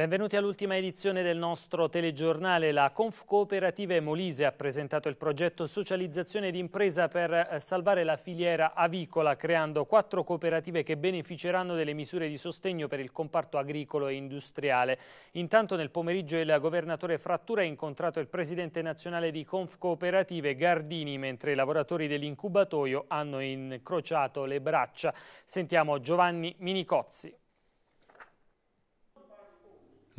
Benvenuti all'ultima edizione del nostro telegiornale. La Conf Cooperative Molise ha presentato il progetto Socializzazione d'impresa per eh, salvare la filiera avicola, creando quattro cooperative che beneficeranno delle misure di sostegno per il comparto agricolo e industriale. Intanto nel pomeriggio il governatore Frattura ha incontrato il presidente nazionale di Conf Cooperative, Gardini, mentre i lavoratori dell'incubatoio hanno incrociato le braccia. Sentiamo Giovanni Minicozzi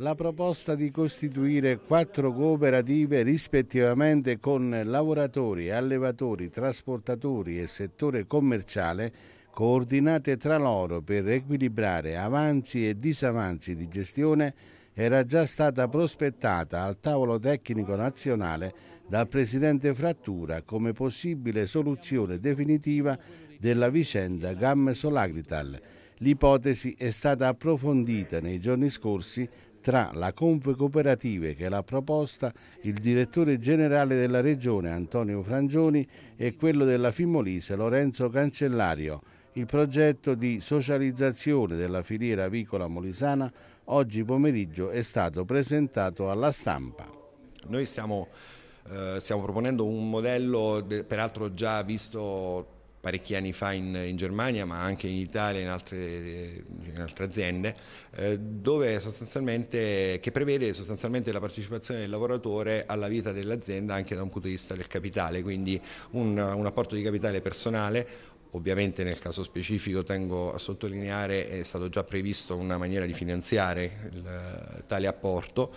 la proposta di costituire quattro cooperative rispettivamente con lavoratori, allevatori, trasportatori e settore commerciale coordinate tra loro per equilibrare avanzi e disavanzi di gestione era già stata prospettata al tavolo tecnico nazionale dal presidente Frattura come possibile soluzione definitiva della vicenda Gamme Solagrital. L'ipotesi è stata approfondita nei giorni scorsi tra la Cooperative che l'ha proposta, il direttore generale della Regione Antonio Frangioni e quello della Fimolise Lorenzo Cancellario. Il progetto di socializzazione della filiera avicola molisana oggi pomeriggio è stato presentato alla stampa. Noi stiamo, eh, stiamo proponendo un modello, peraltro già visto parecchi anni fa in, in, Germania ma anche in Italia e in altre, in altre aziende eh, che prevede sostanzialmente la partecipazione del lavoratore alla vita dell'azienda anche da un punto di vista del capitale, quindi un, un apporto di capitale personale Ovviamente nel caso specifico tengo a sottolineare è stato già previsto una maniera di finanziare il, tale apporto.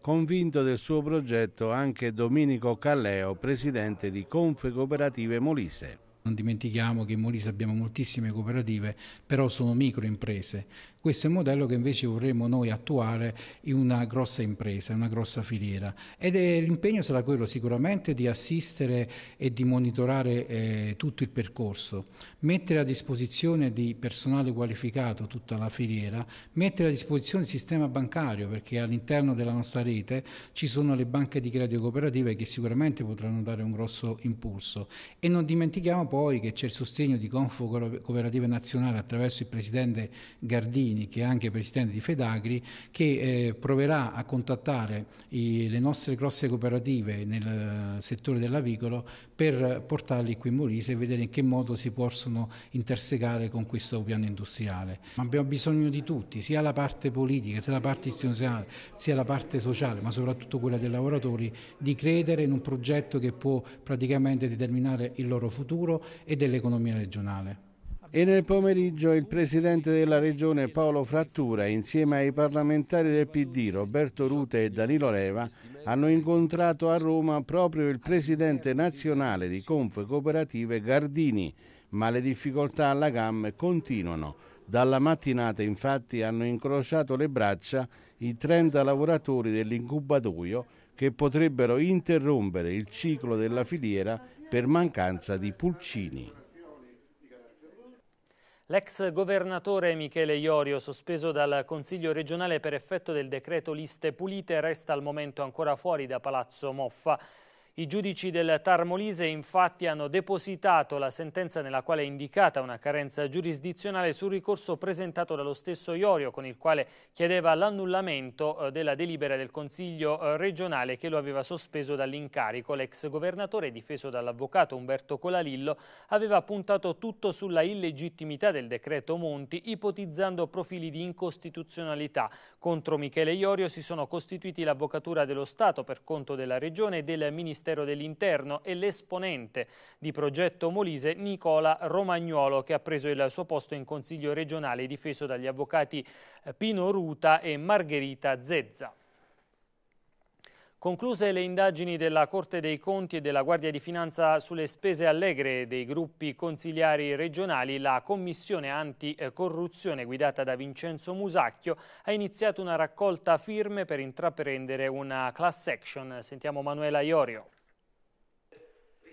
Convinto del suo progetto anche Domenico Calleo, presidente di Confe Cooperative Molise. Non dimentichiamo che in Molise abbiamo moltissime cooperative, però sono microimprese, questo è il modello che invece vorremmo noi attuare in una grossa impresa, in una grossa filiera. Ed l'impegno sarà quello sicuramente di assistere e di monitorare eh, tutto il percorso, mettere a disposizione di personale qualificato tutta la filiera, mettere a disposizione il sistema bancario, perché all'interno della nostra rete ci sono le banche di credito cooperative che sicuramente potranno dare un grosso impulso. E non dimentichiamo poi che c'è il sostegno di Confo Cooperative Nazionale attraverso il presidente Gardini Salvini, che è anche presidente di Fedagri, che eh, proverà a contattare i, le nostre grosse cooperative nel eh, settore dell'avicolo per portarli qui in Molise e vedere in che modo si possono intersecare con questo piano industriale. Ma abbiamo bisogno di tutti, sia la parte politica, sia la parte istituzionale, sia la parte sociale, ma soprattutto quella dei lavoratori, di credere in un progetto che può praticamente determinare il loro futuro e dell'economia regionale. E nel pomeriggio il presidente della regione Paolo Frattura insieme ai parlamentari del PD Roberto Rute e Danilo Leva hanno incontrato a Roma proprio il presidente nazionale di Conf Cooperative Gardini, ma le difficoltà alla GAM continuano. Dalla mattinata infatti hanno incrociato le braccia i 30 lavoratori dell'incubatoio che potrebbero interrompere il ciclo della filiera per mancanza di pulcini. L'ex governatore Michele Iorio, sospeso dal Consiglio regionale per effetto del decreto liste pulite, resta al momento ancora fuori da Palazzo Moffa. I giudici del Tarmolise infatti hanno depositato la sentenza nella quale è indicata una carenza giurisdizionale sul ricorso presentato dallo stesso Iorio con il quale chiedeva l'annullamento eh, della delibera del Consiglio eh, regionale che lo aveva sospeso dall'incarico. L'ex governatore, difeso dall'avvocato Umberto Colalillo, aveva puntato tutto sulla illegittimità del decreto Monti ipotizzando profili di incostituzionalità. Contro Michele Iorio si sono costituiti l'Avvocatura dello Stato per conto della Regione e del Ministero Ministero dell'Interno e l'esponente di progetto Molise Nicola Romagnuolo che ha preso il suo posto in Consiglio regionale difeso dagli avvocati eh, Pino Ruta e Margherita Zezza. Concluse le indagini della Corte dei Conti e della Guardia di Finanza sulle spese allegre dei gruppi consigliari regionali, la Commissione Anticorruzione guidata da Vincenzo Musacchio ha iniziato una raccolta firme per intraprendere una class action. Sentiamo Manuela Iorio.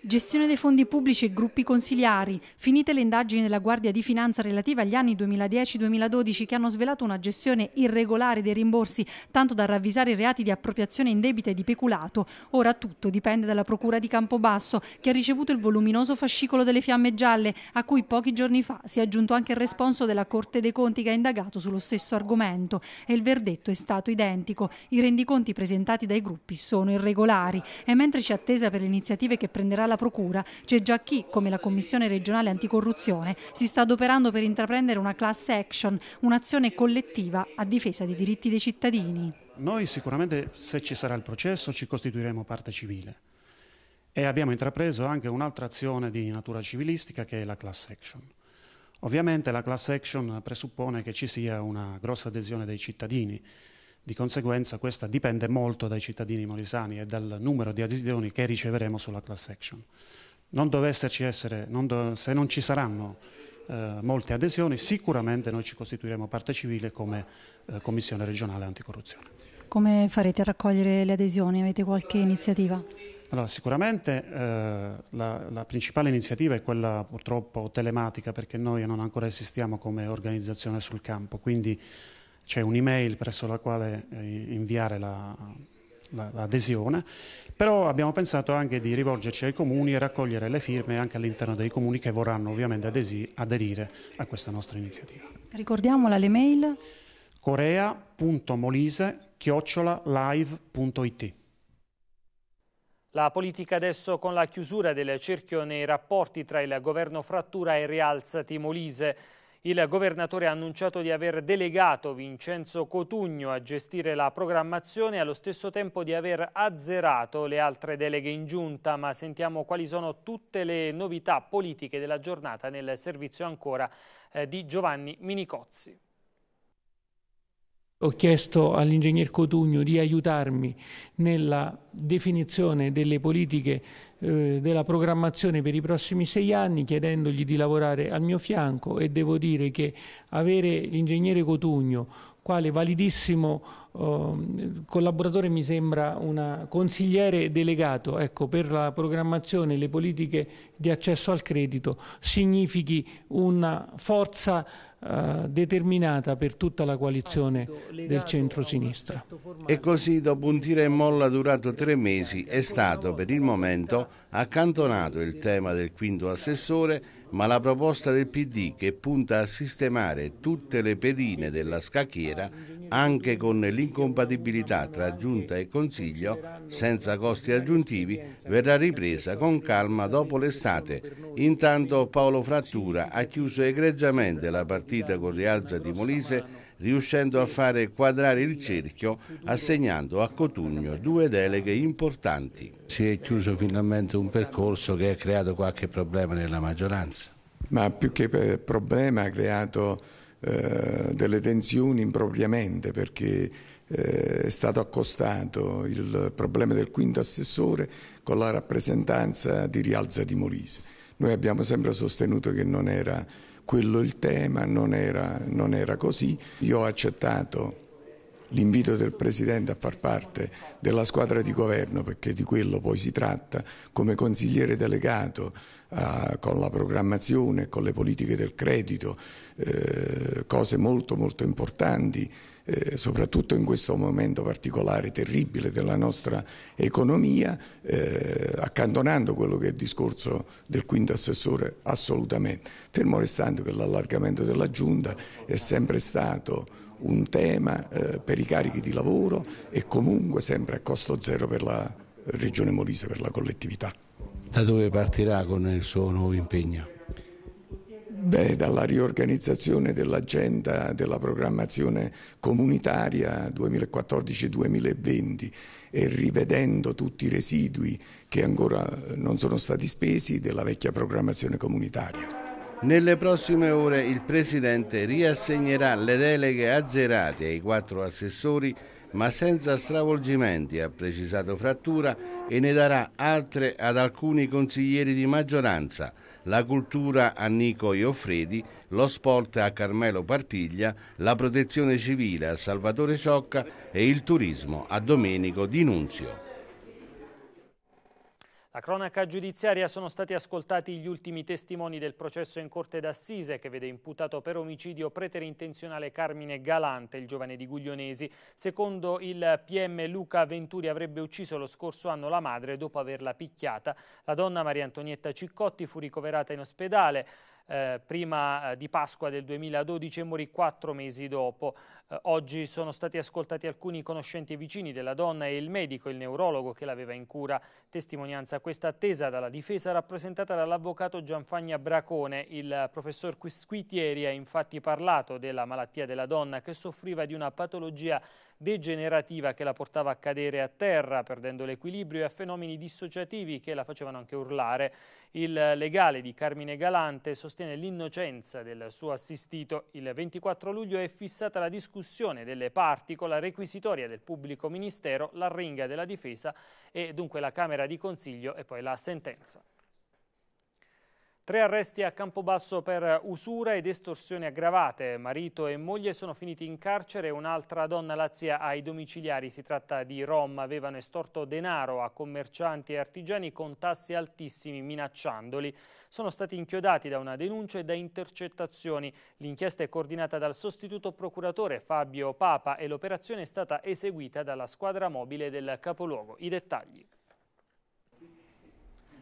Gestione dei fondi pubblici e gruppi consiliari. Finite le indagini della Guardia di Finanza relative agli anni 2010-2012 che hanno svelato una gestione irregolare dei rimborsi, tanto da ravvisare i reati di appropriazione indebita e di peculato. Ora tutto dipende dalla Procura di Campobasso, che ha ricevuto il voluminoso fascicolo delle fiamme gialle, a cui pochi giorni fa si è aggiunto anche il responso della Corte dei Conti che ha indagato sullo stesso argomento e il verdetto è stato identico. I rendiconti presentati dai gruppi sono irregolari e mentre c'è attesa per le iniziative che prenderà alla Procura. C'è già chi, come la Commissione regionale anticorruzione, si sta adoperando per intraprendere una class action, un'azione collettiva a difesa dei diritti dei cittadini. Noi sicuramente, se ci sarà il processo, ci costituiremo parte civile e abbiamo intrapreso anche un'altra azione di natura civilistica che è la class action. Ovviamente la class action presuppone che ci sia una grossa adesione dei cittadini, di conseguenza questa dipende molto dai cittadini molisani e dal numero di adesioni che riceveremo sulla class action. Non essere, non do, se non ci saranno eh, molte adesioni, sicuramente noi ci costituiremo parte civile come eh, Commissione regionale anticorruzione. Come farete a raccogliere le adesioni? Avete qualche iniziativa? Allora, sicuramente eh, la, la, principale iniziativa è quella purtroppo telematica perché noi non ancora esistiamo come organizzazione sul campo, quindi c'è un'email presso la quale eh, inviare la, la, l'adesione, però abbiamo pensato anche di rivolgerci ai comuni e raccogliere le firme anche all'interno dei comuni che vorranno ovviamente adesi, aderire a questa nostra iniziativa. Ricordiamola l'email? corea.molise-live.it la politica adesso con la chiusura del cerchio nei rapporti tra il governo Frattura e Rialzati Molise. Il governatore ha annunciato di aver delegato Vincenzo Cotugno a gestire la programmazione e allo stesso tempo di aver azzerato le altre deleghe in giunta, ma sentiamo quali sono tutte le novità politiche della giornata nel servizio ancora eh, di Giovanni Minicozzi. Ho chiesto all'ingegner Cotugno di aiutarmi nella definizione delle politiche eh, della programmazione per i prossimi sei anni, chiedendogli di lavorare al mio fianco e devo dire che avere l'ingegnere Cotugno quale validissimo Ehm, collaboratore mi sembra un consigliere delegato ecco, per la programmazione e le politiche di accesso al credito significhi una forza eh, determinata per tutta la coalizione del centro-sinistra. E così dopo un tira e molla durato tre mesi è stato per il momento accantonato il tema del quinto assessore ma la proposta del PD che punta a sistemare tutte le pedine della scacchiera anche con l'Italia l'incompatibilità tra Giunta e Consiglio, senza costi aggiuntivi, verrà ripresa con calma dopo l'estate. Intanto Paolo Frattura ha chiuso egregiamente la partita con rialza di Molise riuscendo a fare quadrare il cerchio assegnando a Cotugno due deleghe importanti. Si è chiuso finalmente un percorso che ha creato qualche problema nella maggioranza. Ma più che eh, problema ha creato eh, delle tensioni impropriamente perché eh, è stato accostato il problema del quinto assessore con la rappresentanza di Rialza di Molise. Noi abbiamo sempre sostenuto che non era quello il tema, non era, non era così. Io ho accettato l'invito del Presidente a far parte della squadra di governo, perché di quello poi si tratta, come consigliere delegato eh, con la programmazione, con le politiche del credito, eh, cose molto molto importanti, eh, soprattutto in questo momento particolare, terribile della nostra economia, eh, accantonando quello che è il discorso del quinto assessore assolutamente, fermo restando che l'allargamento della giunta è sempre stato un tema eh, per i carichi di lavoro e comunque sempre a costo zero per la Regione Molise, per la collettività. Da dove partirà con il suo nuovo impegno? Beh, dalla riorganizzazione dell'agenda della programmazione comunitaria 2014-2020 e rivedendo tutti i residui che ancora non sono stati spesi della vecchia programmazione comunitaria. Nelle prossime ore il Presidente riassegnerà le deleghe azzerate ai quattro assessori ma senza stravolgimenti, ha precisato Frattura, e ne darà altre ad alcuni consiglieri di maggioranza, la cultura a Nico Ioffredi, lo sport a Carmelo Parpiglia, la protezione civile a Salvatore Ciocca e il turismo a Domenico Di Nunzio. La cronaca giudiziaria sono stati ascoltati gli ultimi testimoni del processo in corte d'assise che vede imputato per omicidio preterintenzionale Carmine Galante, il giovane di Guglionesi. Secondo il PM Luca Venturi avrebbe ucciso lo scorso anno la madre dopo averla picchiata. La donna Maria Antonietta Ciccotti fu ricoverata in ospedale. Eh, prima eh, di Pasqua del 2012 e morì quattro mesi dopo. Eh, oggi sono stati ascoltati alcuni conoscenti e vicini della donna e il medico, il neurologo che l'aveva in cura. Testimonianza questa attesa dalla difesa rappresentata dall'avvocato Gianfagna Bracone. Il professor Quisquitieri ha infatti parlato della malattia della donna che soffriva di una patologia degenerativa che la portava a cadere a terra, perdendo l'equilibrio, e a fenomeni dissociativi che la facevano anche urlare. Il legale di Carmine Galante sostiene l'innocenza del suo assistito. Il 24 luglio è fissata la discussione delle parti con la requisitoria del pubblico ministero, l'arringa della difesa e dunque la Camera di Consiglio e poi la sentenza. Tre arresti a Campobasso per usura ed estorsioni aggravate. Marito e moglie sono finiti in carcere e un'altra donna lazia ai domiciliari. Si tratta di Rom. Avevano estorto denaro a commercianti e artigiani con tassi altissimi, minacciandoli. Sono stati inchiodati da una denuncia e da intercettazioni. L'inchiesta è coordinata dal sostituto procuratore Fabio Papa e l'operazione è stata eseguita dalla squadra mobile del capoluogo. I dettagli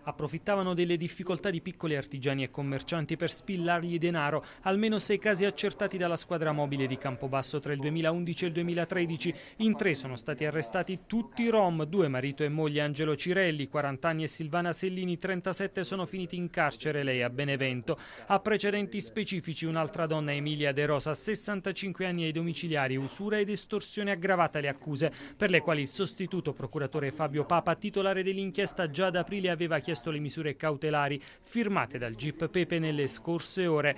approfittavano delle difficoltà di piccoli artigiani e commercianti per spillargli denaro, almeno sei casi accertati dalla squadra mobile di Campobasso tra il 2011 e il 2013. In tre sono stati arrestati tutti i rom, due marito e moglie Angelo Cirelli, 40 anni e Silvana Sellini, 37 sono finiti in carcere, lei a Benevento. A precedenti specifici un'altra donna Emilia De Rosa, 65 anni ai domiciliari, usura ed estorsione aggravata le accuse, per le quali il sostituto procuratore Fabio Papa, titolare dell'inchiesta già ad aprile aveva chiesto arresto le misure cautelari firmate dal GIP Pepe nelle scorse ore.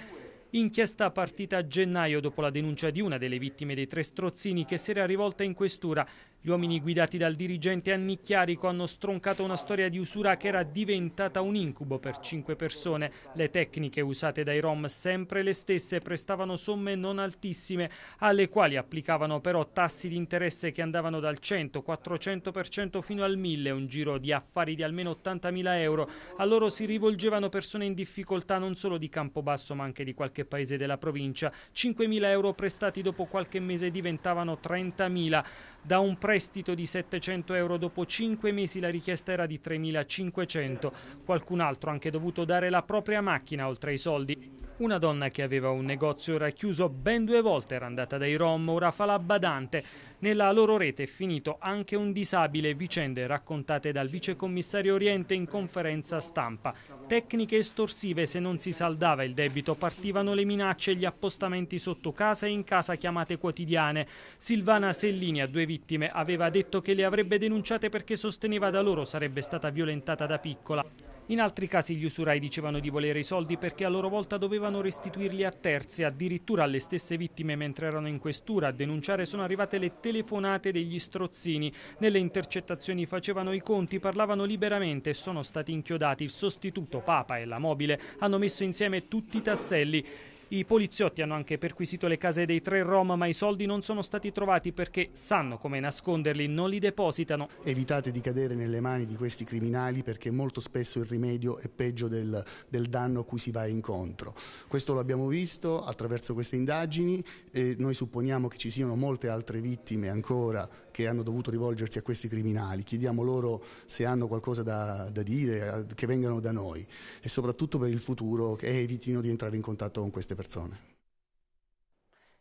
Inchiesta partita a gennaio dopo la denuncia di una delle vittime dei tre strozzini che si era rivolta in questura gli uomini guidati dal dirigente Annicchiarico hanno stroncato una storia di usura che era diventata un incubo per cinque persone. Le tecniche usate dai Rom, sempre le stesse, prestavano somme non altissime, alle quali applicavano però tassi di interesse che andavano dal 100-400% fino al 1000, un giro di affari di almeno 80.000 euro. A loro si rivolgevano persone in difficoltà non solo di Campobasso ma anche di qualche paese della provincia. 5.000 euro prestati dopo qualche mese diventavano 30.000. Da un prestito di 700 euro dopo 5 mesi la richiesta era di 3.500. Qualcun altro ha anche dovuto dare la propria macchina oltre ai soldi. Una donna che aveva un negozio racchiuso ben due volte era andata dai Rom, ora fa la badante. Nella loro rete è finito anche un disabile, vicende raccontate dal vicecommissario Oriente in conferenza stampa. Tecniche estorsive, se non si saldava il debito partivano le minacce, gli appostamenti sotto casa e in casa chiamate quotidiane. Silvana Sellini a due vittime aveva detto che le avrebbe denunciate perché sosteneva da loro sarebbe stata violentata da piccola. In altri casi gli usurai dicevano di volere i soldi perché a loro volta dovevano restituirli a terzi, addirittura alle stesse vittime mentre erano in questura. A denunciare sono arrivate le telefonate degli strozzini. Nelle intercettazioni facevano i conti, parlavano liberamente e sono stati inchiodati. Il sostituto Papa e la mobile hanno messo insieme tutti i tasselli. I poliziotti hanno anche perquisito le case dei tre Rom, ma i soldi non sono stati trovati perché sanno come nasconderli, non li depositano. Evitate di cadere nelle mani di questi criminali perché molto spesso il rimedio è peggio del, del danno a cui si va incontro. Questo lo abbiamo visto attraverso queste indagini e noi supponiamo che ci siano molte altre vittime ancora che hanno dovuto rivolgersi a questi criminali, chiediamo loro se hanno qualcosa da, da dire, che vengano da noi e soprattutto per il futuro che evitino di entrare in contatto con queste persone.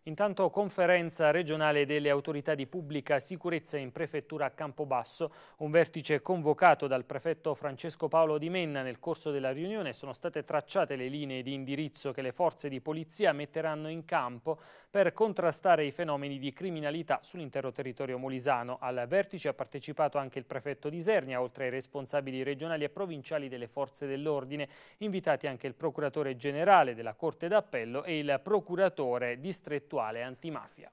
Intanto conferenza regionale delle autorità di pubblica sicurezza in prefettura a Campobasso, un vertice convocato dal prefetto Francesco Paolo Di Menna nel corso della riunione sono state tracciate le linee di indirizzo che le forze di polizia metteranno in campo per contrastare i fenomeni di criminalità sull'intero territorio molisano. Al vertice ha partecipato anche il prefetto di Sernia, oltre ai responsabili regionali e provinciali delle forze dell'ordine, invitati anche il procuratore generale della Corte d'Appello e il procuratore distrettuale dell'attuale antimafia.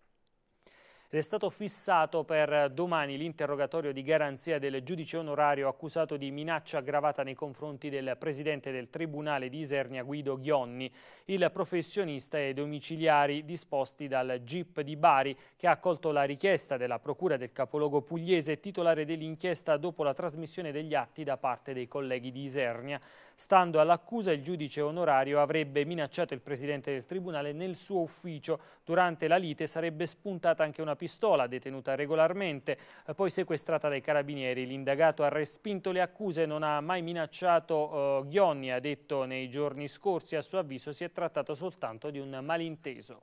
Ed è stato fissato per domani l'interrogatorio di garanzia del giudice onorario accusato di minaccia aggravata nei confronti del presidente del Tribunale di Isernia Guido Ghionni, il professionista e domiciliari disposti dal GIP di Bari che ha accolto la richiesta della Procura del capoluogo pugliese titolare dell'inchiesta dopo la trasmissione degli atti da parte dei colleghi di Isernia. Stando all'accusa, il giudice onorario avrebbe minacciato il presidente del tribunale nel suo ufficio. Durante la lite sarebbe spuntata anche una pistola detenuta regolarmente, eh, poi sequestrata dai carabinieri. L'indagato ha respinto le accuse, non ha mai minacciato eh, Ghionni, ha detto nei giorni scorsi. A suo avviso si è trattato soltanto di un malinteso.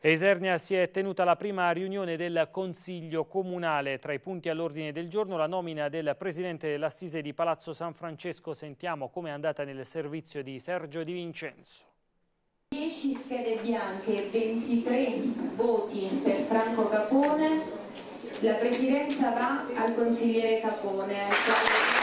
Esernia si è tenuta la prima riunione del Consiglio Comunale. Tra i punti all'ordine del giorno la nomina del Presidente dell'Assise di Palazzo San Francesco. Sentiamo come è andata nel servizio di Sergio Di Vincenzo. 10 schede bianche, 23 voti per Franco Capone. La Presidenza va al Consigliere Capone.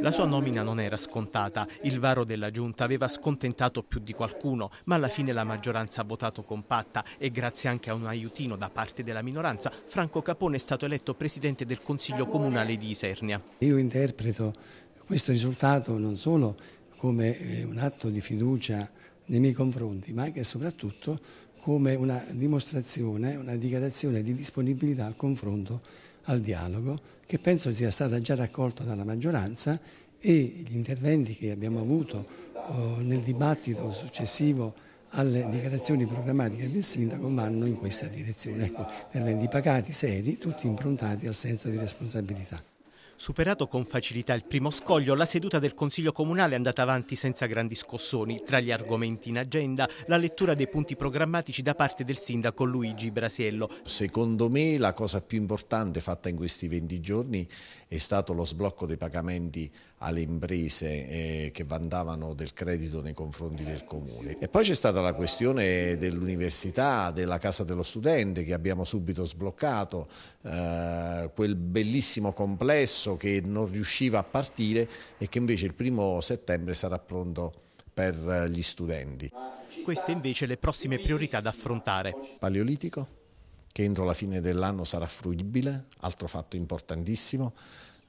La sua nomina non era scontata, il varo della giunta aveva scontentato più di qualcuno, ma alla fine la maggioranza ha votato compatta e grazie anche a un aiutino da parte della minoranza, Franco Capone è stato eletto presidente del Consiglio Comunale di Isernia. Io interpreto questo risultato non solo come eh, un atto di fiducia nei miei confronti, ma anche e soprattutto come una dimostrazione, una dichiarazione di disponibilità al confronto al dialogo, che penso sia stata già raccolta dalla maggioranza e gli interventi che abbiamo avuto oh, nel dibattito successivo alle dichiarazioni programmatiche del sindaco vanno in questa direzione. Ecco, interventi pagati, seri, tutti improntati al senso di responsabilità. Superato con facilità il primo scoglio, la seduta del Consiglio Comunale è andata avanti senza grandi scossoni. Tra gli argomenti in agenda, la lettura dei punti programmatici da parte del sindaco Luigi Brasiello. Secondo me la cosa più importante fatta in questi 20 giorni è stato lo sblocco dei pagamenti alle imprese eh, che vantavano del credito nei confronti del comune. E poi c'è stata la questione dell'università, della casa dello studente che abbiamo subito sbloccato, eh, quel bellissimo complesso che non riusciva a partire e che invece il primo settembre sarà pronto per eh, gli studenti. Queste invece le prossime priorità da affrontare. Paleolitico, che entro la fine dell'anno sarà fruibile, altro fatto importantissimo.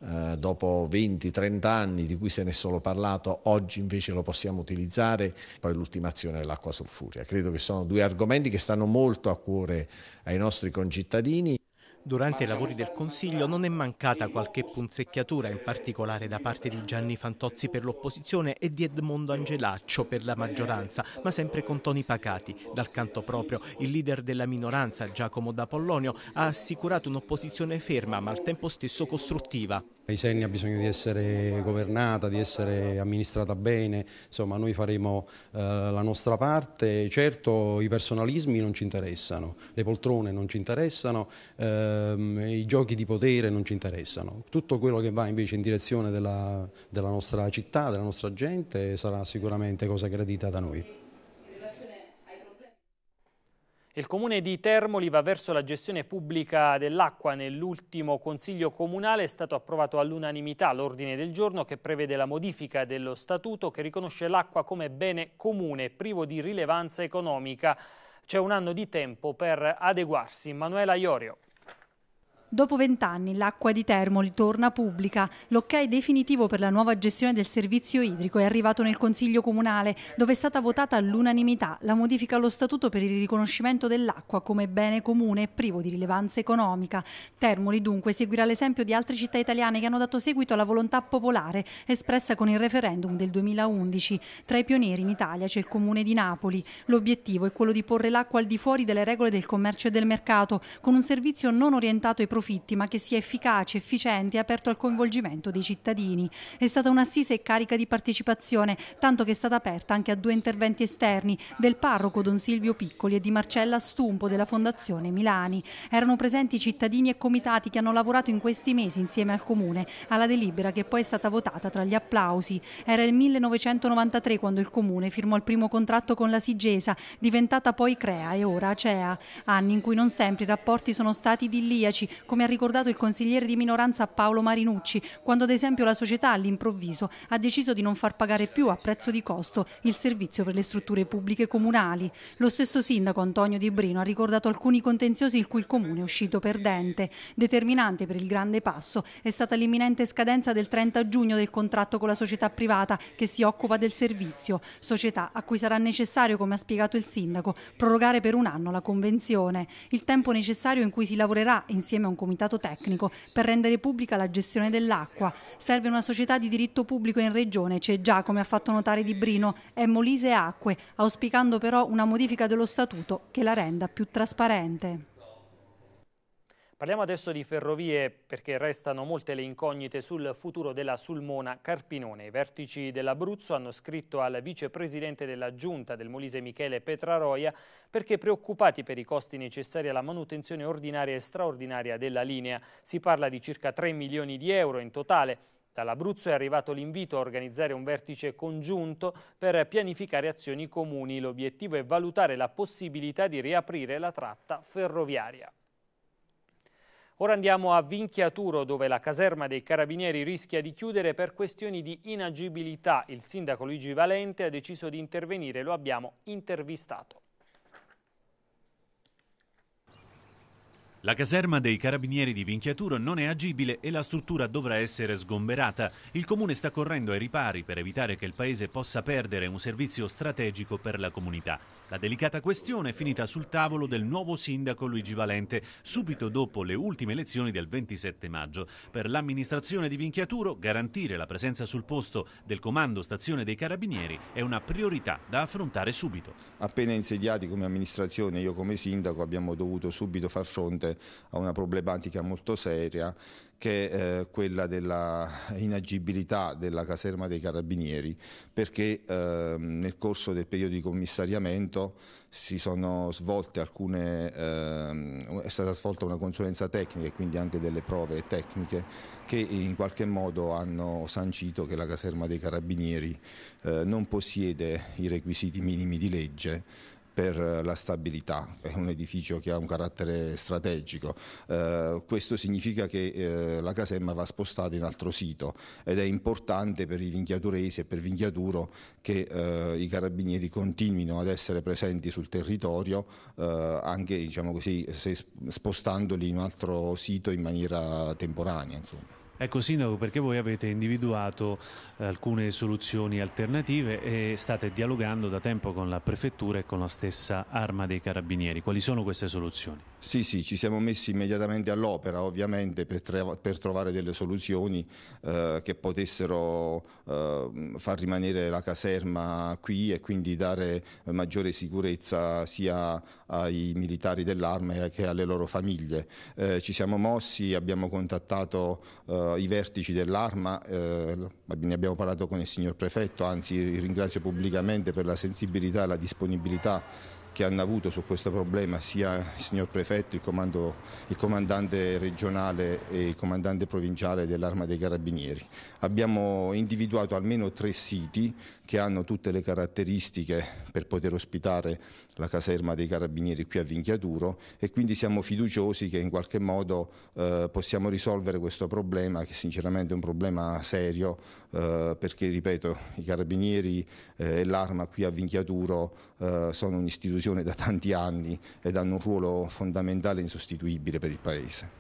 Eh, dopo 20-30 anni di cui se ne è solo parlato, oggi invece lo possiamo utilizzare, poi l'ultimazione dell'acqua solfuria. Credo che sono due argomenti che stanno molto a cuore ai nostri concittadini. Durante i lavori del Consiglio non è mancata qualche punzecchiatura, in particolare da parte di Gianni Fantozzi per l'opposizione e di Edmondo Angelaccio per la maggioranza, ma sempre con toni pacati. Dal canto proprio, il leader della minoranza, Giacomo D'Apollonio, ha assicurato un'opposizione ferma ma al tempo stesso costruttiva. Isernia ha bisogno di essere governata, di essere amministrata bene, insomma noi faremo eh, la nostra parte, certo i personalismi non ci interessano, le poltrone non ci interessano, eh, Ehm, i giochi di potere non ci interessano. Tutto quello che va invece in direzione della, della nostra città, della nostra gente, sarà sicuramente cosa gradita da noi. Il comune di Termoli va verso la gestione pubblica dell'acqua. Nell'ultimo consiglio comunale è stato approvato all'unanimità l'ordine del giorno che prevede la modifica dello statuto che riconosce l'acqua come bene comune privo di rilevanza economica. C'è un anno di tempo per adeguarsi. Manuela Iorio. Dopo vent'anni l'acqua di Termoli torna pubblica. L'ok definitivo per la nuova gestione del servizio idrico è arrivato nel Consiglio Comunale, dove è stata votata all'unanimità la modifica allo Statuto per il riconoscimento dell'acqua come bene comune e privo di rilevanza economica. Termoli dunque seguirà l'esempio di altre città italiane che hanno dato seguito alla volontà popolare espressa con il referendum del 2011. Tra i pionieri in Italia c'è il Comune di Napoli. L'obiettivo è quello di porre l'acqua al di fuori delle regole del commercio e del mercato, con un servizio non orientato ai produttori profitti, ma che sia efficace, efficiente e aperto al coinvolgimento dei cittadini. È stata un'assise carica di partecipazione, tanto che è stata aperta anche a due interventi esterni del parroco Don Silvio Piccoli e di Marcella Stumpo della Fondazione Milani. Erano presenti cittadini e comitati che hanno lavorato in questi mesi insieme al Comune alla delibera che poi è stata votata tra gli applausi. Era il 1993 quando il Comune firmò il primo contratto con la Sigesa, diventata poi Crea e ora Acea. Anni in cui non sempre i rapporti sono stati idilliaci, come ha ricordato il consigliere di minoranza Paolo Marinucci, quando ad esempio la società all'improvviso ha deciso di non far pagare più a prezzo di costo il servizio per le strutture pubbliche comunali. Lo stesso sindaco Antonio Di Brino ha ricordato alcuni contenziosi il cui il comune è uscito perdente. Determinante per il grande passo è stata l'imminente scadenza del 30 giugno del contratto con la società privata che si occupa del servizio, società a cui sarà necessario, come ha spiegato il sindaco, prorogare per un anno la convenzione. Il tempo necessario in cui si lavorerà insieme a un comitato tecnico per rendere pubblica la gestione dell'acqua. Serve una società di diritto pubblico in regione, c'è già, come ha fatto notare Di Brino, è Molise Acque, auspicando però una modifica dello statuto che la renda più trasparente. Parliamo adesso di ferrovie perché restano molte le incognite sul futuro della Sulmona Carpinone. I vertici dell'Abruzzo hanno scritto al vicepresidente della giunta del Molise Michele Petraroia perché preoccupati per i costi necessari alla manutenzione ordinaria e straordinaria della linea. Si parla di circa 3 milioni di euro in totale. Dall'Abruzzo è arrivato l'invito a organizzare un vertice congiunto per pianificare azioni comuni. L'obiettivo è valutare la possibilità di riaprire la tratta ferroviaria. Ora andiamo a Vinchiaturo dove la caserma dei carabinieri rischia di chiudere per questioni di inagibilità. Il sindaco Luigi Valente ha deciso di intervenire, lo abbiamo intervistato. La caserma dei carabinieri di Vinchiaturo non è agibile e la struttura dovrà essere sgomberata. Il comune sta correndo ai ripari per evitare che il paese possa perdere un servizio strategico per la comunità. La delicata questione è finita sul tavolo del nuovo sindaco Luigi Valente, subito dopo le ultime elezioni del 27 maggio. Per l'amministrazione di Vinchiaturo garantire la presenza sul posto del comando stazione dei carabinieri è una priorità da affrontare subito. Appena insediati come amministrazione, io come sindaco abbiamo dovuto subito far fronte fronte a una problematica molto seria che è eh, quella della inagibilità della caserma dei carabinieri perché ehm, nel corso del periodo di commissariamento si sono svolte alcune ehm, è stata svolta una consulenza tecnica e quindi anche delle prove tecniche che in qualche modo hanno sancito che la caserma dei carabinieri eh, non possiede i requisiti minimi di legge per la stabilità, è un edificio che ha un carattere strategico, eh, questo significa che eh, la caserma va spostata in altro sito ed è importante per i vinchiaturesi e per Vinchiaturo che eh, i carabinieri continuino ad essere presenti sul territorio eh, anche diciamo così, spostandoli in un altro sito in maniera temporanea. Insomma. Ecco Sindaco perché voi avete individuato eh, alcune soluzioni alternative e state dialogando da tempo con la Prefettura e con la stessa Arma dei Carabinieri. Quali sono queste soluzioni? Sì, sì, ci siamo messi immediatamente all'opera ovviamente per, per, trovare delle soluzioni eh, che potessero eh, far rimanere la caserma qui e quindi dare maggiore sicurezza sia ai militari dell'arma che alle loro famiglie. Eh, ci siamo mossi, abbiamo contattato eh, i vertici dell'arma, eh, ne abbiamo parlato con il signor prefetto, anzi ringrazio pubblicamente per la sensibilità e la disponibilità che hanno avuto su questo problema sia il signor prefetto, il, comando, il comandante regionale e il comandante provinciale dell'arma dei carabinieri. Abbiamo individuato almeno tre siti che hanno tutte le caratteristiche per poter ospitare la caserma dei carabinieri qui a Vinchiaturo e quindi siamo fiduciosi che in qualche modo eh, possiamo risolvere questo problema che sinceramente è un problema serio eh, perché ripeto i carabinieri eh, e l'arma qui a Vinchiaturo eh, sono un'istituzione da tanti anni ed hanno un ruolo fondamentale e insostituibile per il Paese.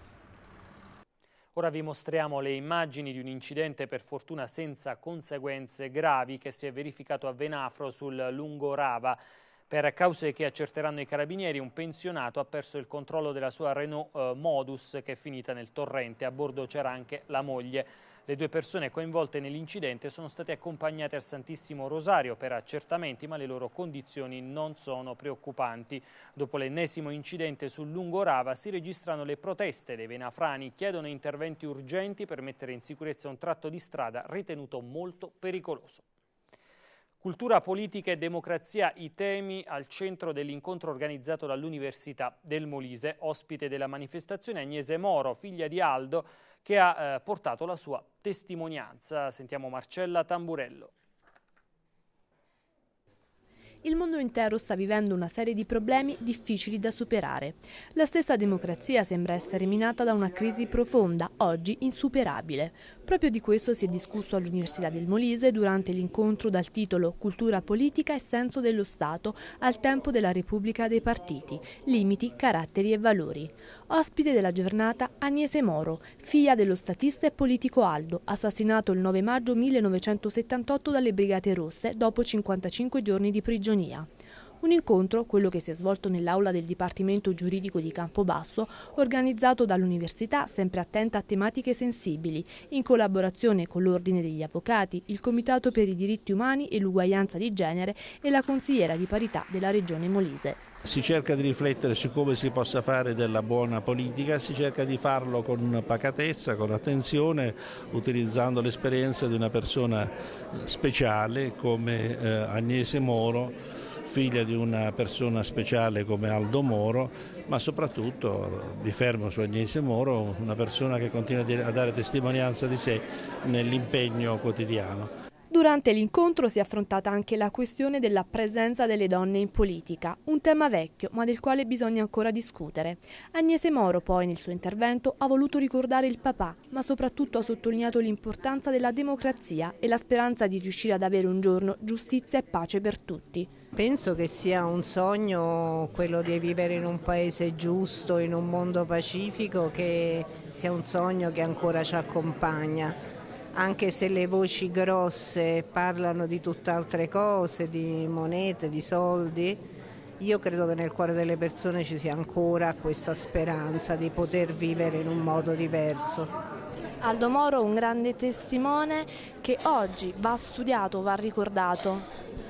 Ora vi mostriamo le immagini di un incidente per fortuna senza conseguenze gravi che si è verificato a Venafro sul lungo Rava. Per cause che accerteranno i carabinieri, un pensionato ha perso il controllo della sua Renault eh, Modus che è finita nel torrente. A bordo c'era anche la moglie. Le due persone coinvolte nell'incidente sono state accompagnate al Santissimo Rosario per accertamenti, ma le loro condizioni non sono preoccupanti. Dopo l'ennesimo incidente sul Lungorava si registrano le proteste dei venafrani, chiedono interventi urgenti per mettere in sicurezza un tratto di strada ritenuto molto pericoloso. Cultura, politica e democrazia, i temi al centro dell'incontro organizzato dall'Università del Molise. Ospite della manifestazione Agnese Moro, figlia di Aldo, che ha eh, portato la sua testimonianza. Sentiamo Marcella Tamburello. Il mondo intero sta vivendo una serie di problemi difficili da superare. La stessa democrazia sembra essere minata da una crisi profonda, oggi insuperabile. Proprio di questo si è discusso all'Università del Molise durante l'incontro dal titolo Cultura politica e senso dello Stato al tempo della Repubblica dei partiti, limiti, caratteri e valori. Ospite della giornata Agnese Moro, figlia dello statista e politico Aldo, assassinato il 9 maggio 1978 dalle Brigate Rosse dopo 55 giorni di prigionia. Un incontro, quello che si è svolto nell'aula del Dipartimento Giuridico di Campobasso, organizzato dall'Università sempre attenta a tematiche sensibili, in collaborazione con l'Ordine degli Avvocati, il Comitato per i diritti umani e l'uguaglianza di genere e la consigliera di parità della Regione Molise. Si cerca di riflettere su come si possa fare della buona politica, si cerca di farlo con pacatezza, con attenzione, utilizzando l'esperienza di una persona speciale come eh, Agnese Moro figlia di una persona speciale come Aldo Moro, ma soprattutto mi fermo su Agnese Moro, una persona che continua a dare testimonianza di sé nell'impegno quotidiano. Durante l'incontro si è affrontata anche la questione della presenza delle donne in politica, un tema vecchio ma del quale bisogna ancora discutere. Agnese Moro poi nel suo intervento ha voluto ricordare il papà, ma soprattutto ha sottolineato l'importanza della democrazia e la speranza di riuscire ad avere un giorno giustizia e pace per tutti. Penso che sia un sogno quello di vivere in un paese giusto, in un mondo pacifico, che sia un sogno che ancora ci accompagna. Anche se le voci grosse parlano di tutt'altre cose, di monete, di soldi, io credo che nel cuore delle persone ci sia ancora questa speranza di poter vivere in un modo diverso. Aldo Moro è un grande testimone che oggi va studiato, va ricordato.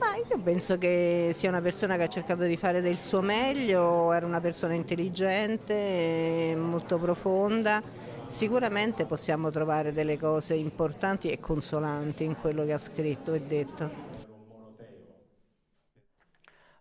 Ma io penso che sia una persona che ha cercato di fare del suo meglio, era una persona intelligente, molto profonda. Sicuramente possiamo trovare delle cose importanti e consolanti in quello che ha scritto e detto.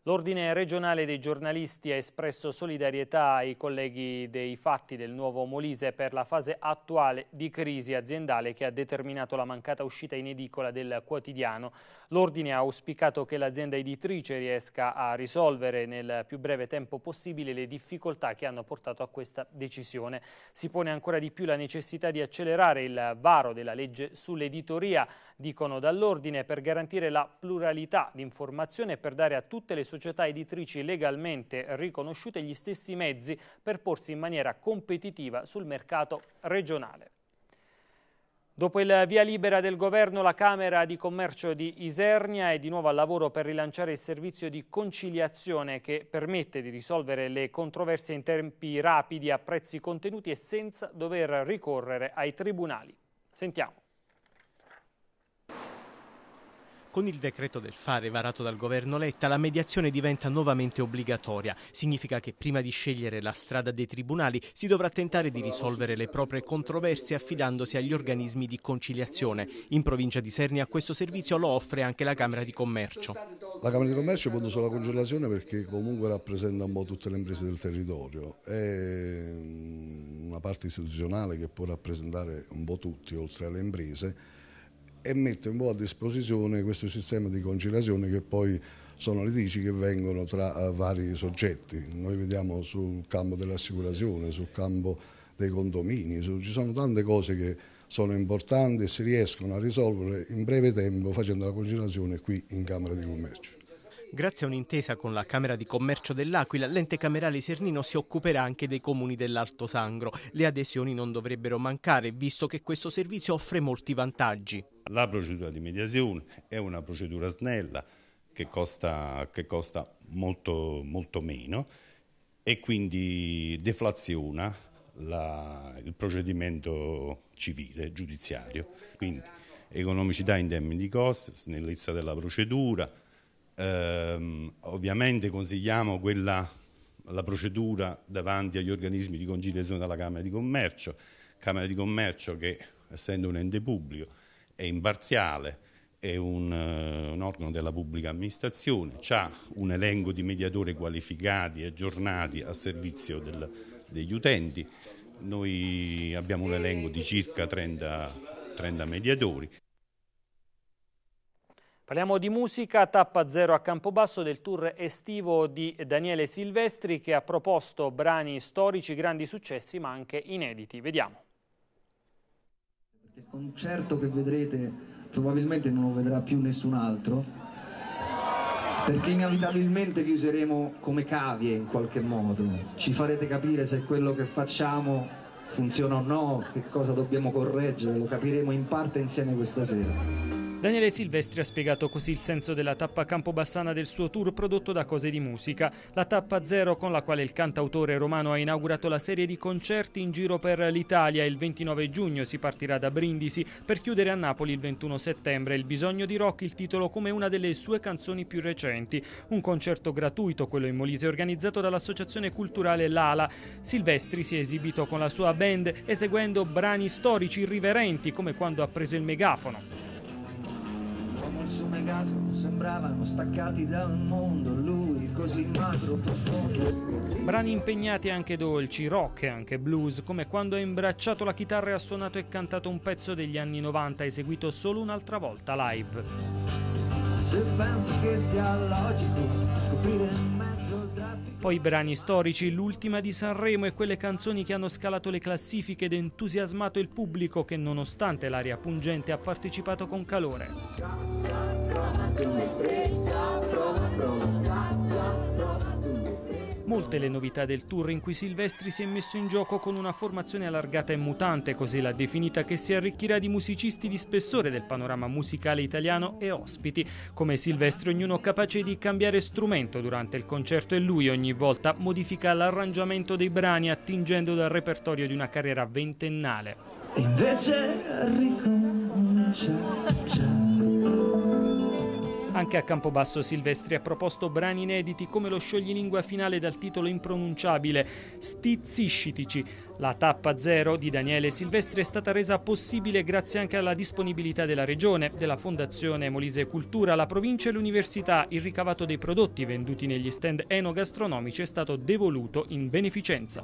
L'Ordine regionale dei giornalisti ha espresso solidarietà ai colleghi dei fatti del nuovo Molise per la fase attuale di crisi aziendale che ha determinato la mancata uscita in edicola del quotidiano. L'Ordine ha auspicato che l'azienda editrice riesca a risolvere nel più breve tempo possibile le difficoltà che hanno portato a questa decisione. Si pone ancora di più la necessità di accelerare il varo della legge sull'editoria, dicono dall'Ordine, per garantire la pluralità di informazione e per dare a tutte le società società editrici legalmente riconosciute gli stessi mezzi per porsi in maniera competitiva sul mercato regionale. Dopo il via libera del governo, la Camera di Commercio di Isernia è di nuovo al lavoro per rilanciare il servizio di conciliazione che permette di risolvere le controversie in tempi rapidi, a prezzi contenuti e senza dover ricorrere ai tribunali. Sentiamo. Con il decreto del fare varato dal governo Letta, la mediazione diventa nuovamente obbligatoria. Significa che prima di scegliere la strada dei tribunali si dovrà tentare di risolvere le proprie controversie affidandosi agli organismi di conciliazione. In provincia di Sernia questo servizio lo offre anche la Camera di Commercio. La Camera di Commercio punta sulla conciliazione perché comunque rappresenta un po' tutte le imprese del territorio. È mm, una parte istituzionale che può rappresentare un po' tutti, oltre alle imprese e mette un po' a disposizione questo sistema di conciliazione che poi sono litigi che vengono tra eh, vari soggetti. Noi vediamo sul campo dell'assicurazione, sul campo dei condomini, su, ci sono tante cose che sono importanti e si riescono a risolvere in breve tempo facendo la conciliazione qui in Camera di Commercio. Grazie a un'intesa con la Camera di Commercio dell'Aquila, l'ente camerale Sernino si occuperà anche dei comuni dell'Alto Sangro. Le adesioni non dovrebbero mancare, visto che questo servizio offre molti vantaggi. La procedura di mediazione è una procedura snella che costa, che costa molto, molto, meno e quindi deflaziona la, il procedimento civile, giudiziario. Quindi economicità in termini di costi, snellezza della procedura, Ehm, ovviamente consigliamo quella, la procedura davanti agli organismi di conciliazione della Camera di Commercio, Camera di Commercio che essendo un ente pubblico è imparziale, è un, uh, un, organo della pubblica amministrazione, ha un elenco di mediatori qualificati e aggiornati a servizio del, degli utenti. Noi abbiamo un elenco di circa 30, 30 mediatori. Parliamo di musica, tappa zero a Campobasso del tour estivo di Daniele Silvestri che ha proposto brani storici, grandi successi ma anche inediti. Vediamo. Il concerto che vedrete probabilmente non lo vedrà più nessun altro perché inevitabilmente vi useremo come cavie in qualche modo. Ci farete capire se quello che facciamo funziona o no, che cosa dobbiamo correggere, lo capiremo in parte insieme questa sera. Daniele Silvestri ha spiegato così il senso della tappa campobassana del suo tour prodotto da Cose di Musica, la tappa zero con la quale il cantautore romano ha inaugurato la serie di concerti in giro per l'Italia. Il 29 giugno si partirà da Brindisi per chiudere a Napoli il 21 settembre. Il bisogno di rock il titolo come una delle sue canzoni più recenti. Un concerto gratuito, quello in Molise, organizzato dall'associazione culturale Lala. Silvestri si è esibito con la sua band eseguendo brani storici irriverenti come quando ha preso il megafono il suo megafono sembravano staccati dal mondo, lui così magro, profondo. Brani impegnati anche dolci, rock e anche blues, come quando ha imbracciato la chitarra e ha suonato e cantato un pezzo degli anni 90 eseguito solo un'altra volta live. Se penso che sia logico scoprire poi brani storici, l'ultima di Sanremo e quelle canzoni che hanno scalato le classifiche ed entusiasmato il pubblico che nonostante l'aria pungente ha partecipato con calore. Prova, prova, prova, Molte le novità del tour in cui Silvestri si è messo in gioco con una formazione allargata e mutante, così l'ha definita, che si arricchirà di musicisti di spessore del panorama musicale italiano e ospiti. Come Silvestri ognuno capace di cambiare strumento durante il concerto e lui ogni volta modifica l'arrangiamento dei brani attingendo dal repertorio di una carriera ventennale. Invece ricomincia già. Anche a Campobasso Silvestri ha proposto brani inediti come lo scioglilingua finale dal titolo impronunciabile Stizziscitici. La tappa zero di Daniele Silvestri è stata resa possibile grazie anche alla disponibilità della Regione, della Fondazione Molise Cultura, la provincia e l'università. Il ricavato dei prodotti venduti negli stand enogastronomici è stato devoluto in beneficenza.